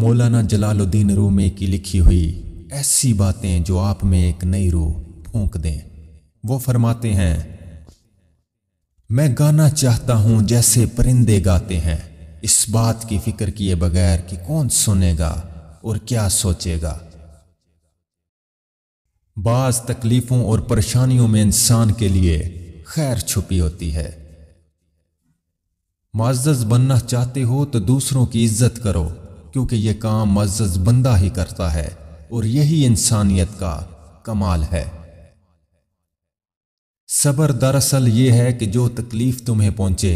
मौलाना जलालुद्दीन रूमे की लिखी हुई ऐसी बातें जो आप में एक नई रूह फूंक दें वो फरमाते हैं मैं गाना चाहता हूं जैसे परिंदे गाते हैं इस बात की फिक्र किए बगैर कि कौन सुनेगा और क्या सोचेगा बाज तकलीफों और परेशानियों में इंसान के लिए खैर छुपी होती है माजज बनना चाहते हो तो दूसरों की इज्जत करो क्योंकि ये काम मज्ज बंदा ही करता है और यही इंसानियत का कमाल है सबर दरअसल ये है कि जो तकलीफ तुम्हें पहुंचे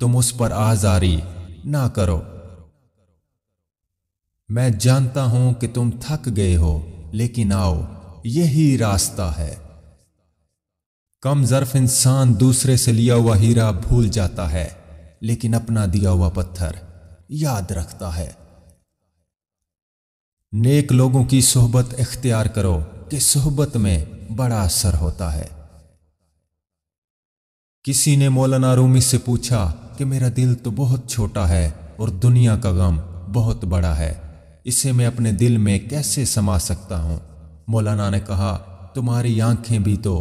तुम उस पर आजारी ना करो मैं जानता हूं कि तुम थक गए हो लेकिन आओ यही रास्ता है कम जर्फ इंसान दूसरे से लिया हुआ हीरा भूल जाता है लेकिन अपना दिया हुआ पत्थर याद रखता है नेक लोगों की सोहबत इख्तियार करो कि सोहबत में बड़ा असर होता है किसी ने मौलाना रूमी से पूछा कि मेरा दिल तो बहुत छोटा है और दुनिया का गम बहुत बड़ा है इसे मैं अपने दिल में कैसे समा सकता हूं मौलाना ने कहा तुम्हारी आंखें भी तो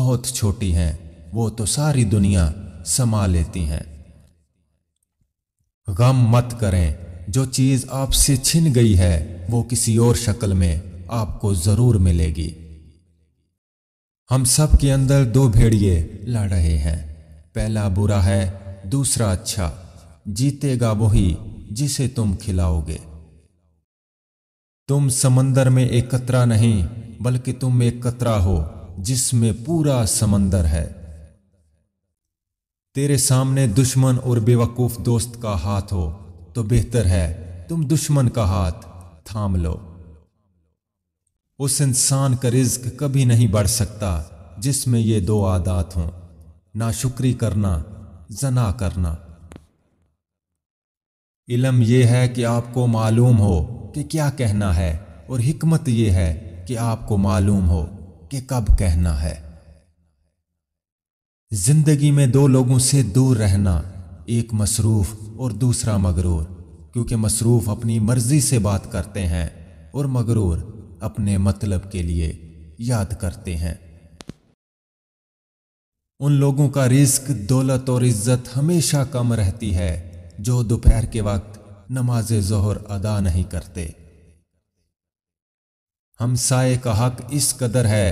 बहुत छोटी हैं वो तो सारी दुनिया समा लेती हैं गम मत करें जो चीज आपसे छिन गई है वो किसी और शक्ल में आपको जरूर मिलेगी हम सब के अंदर दो भेड़िए लड़ रहे हैं पहला बुरा है दूसरा अच्छा जीतेगा वही जिसे तुम खिलाओगे तुम समंदर में एक कतरा नहीं बल्कि तुम एक कतरा हो जिसमें पूरा समंदर है तेरे सामने दुश्मन और बेवकूफ दोस्त का हाथ हो तो बेहतर है तुम दुश्मन का हाथ थाम लो उस इंसान का रिज्क कभी नहीं बढ़ सकता जिसमें ये दो आदात हों ना शुक्री करना जना करना इलम यह है कि आपको मालूम हो कि क्या कहना है और हिकमत यह है कि आपको मालूम हो कि कब कहना है जिंदगी में दो लोगों से दूर रहना एक मसरूफ़ और दूसरा मगरूर क्योंकि मसरूफ़ अपनी मर्ज़ी से बात करते हैं और मगरूर अपने मतलब के लिए याद करते हैं उन लोगों का रिस्क दौलत और इज्जत हमेशा कम रहती है जो दोपहर के वक्त नमाज जहर अदा नहीं करते हमसाए का हक इस कदर है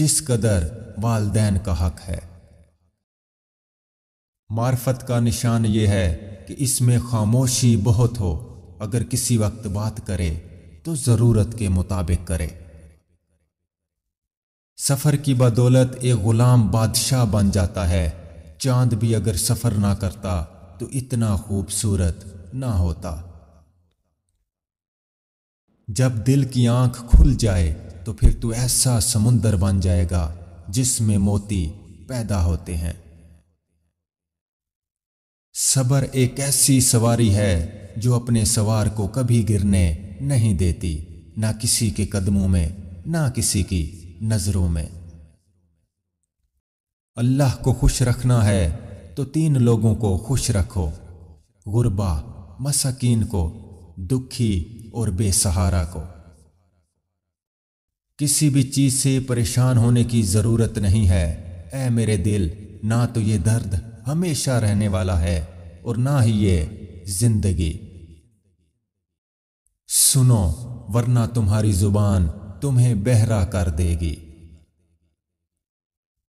जिस कदर वालदेन का हक है मार्फत का निशान ये है कि इसमें खामोशी बहुत हो अगर किसी वक्त बात करे तो ज़रूरत के मुताबिक करे सफ़र की बदौलत एक ग़ुलाम बादशाह बन जाता है चांद भी अगर सफ़र ना करता तो इतना खूबसूरत ना होता जब दिल की आंख खुल जाए तो फिर तू तो ऐसा समुंदर बन जाएगा जिसमें मोती पैदा होते हैं सबर एक ऐसी सवारी है जो अपने सवार को कभी गिरने नहीं देती ना किसी के कदमों में ना किसी की नज़रों में अल्लाह को खुश रखना है तो तीन लोगों को खुश रखो गुरबा मसाकीन को दुखी और बेसहारा को किसी भी चीज़ से परेशान होने की ज़रूरत नहीं है ऐ मेरे दिल ना तो ये दर्द हमेशा रहने वाला है और ना ही ये जिंदगी सुनो वरना तुम्हारी जुबान तुम्हें बहरा कर देगी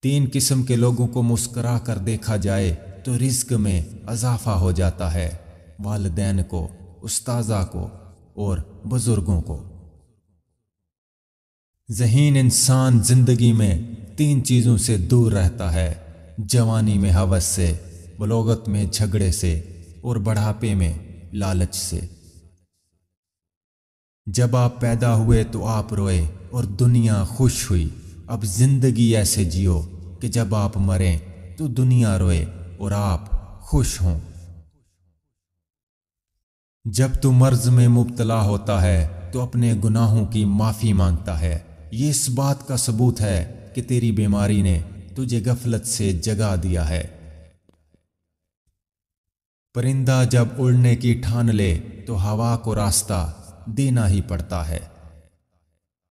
तीन किस्म के लोगों को मुस्करा कर देखा जाए तो रिज्क में अजाफा हो जाता है वालदेन को उस्ताजा को और बुजुर्गों को जहीन इंसान जिंदगी में तीन चीज़ों से दूर रहता है जवानी में हवस से बलोगत में झगड़े से और बढ़ापे में लालच से जब आप पैदा हुए तो आप रोए और दुनिया खुश हुई अब जिंदगी ऐसे जियो कि जब आप मरें तो दुनिया रोए और आप खुश हों जब तू मर्ज में मुबतला होता है तो अपने गुनाहों की माफ़ी मांगता है ये इस बात का सबूत है कि तेरी बीमारी ने तुझे गफलत से जगा दिया है परिंदा जब उड़ने की ठान ले तो हवा को रास्ता देना ही पड़ता है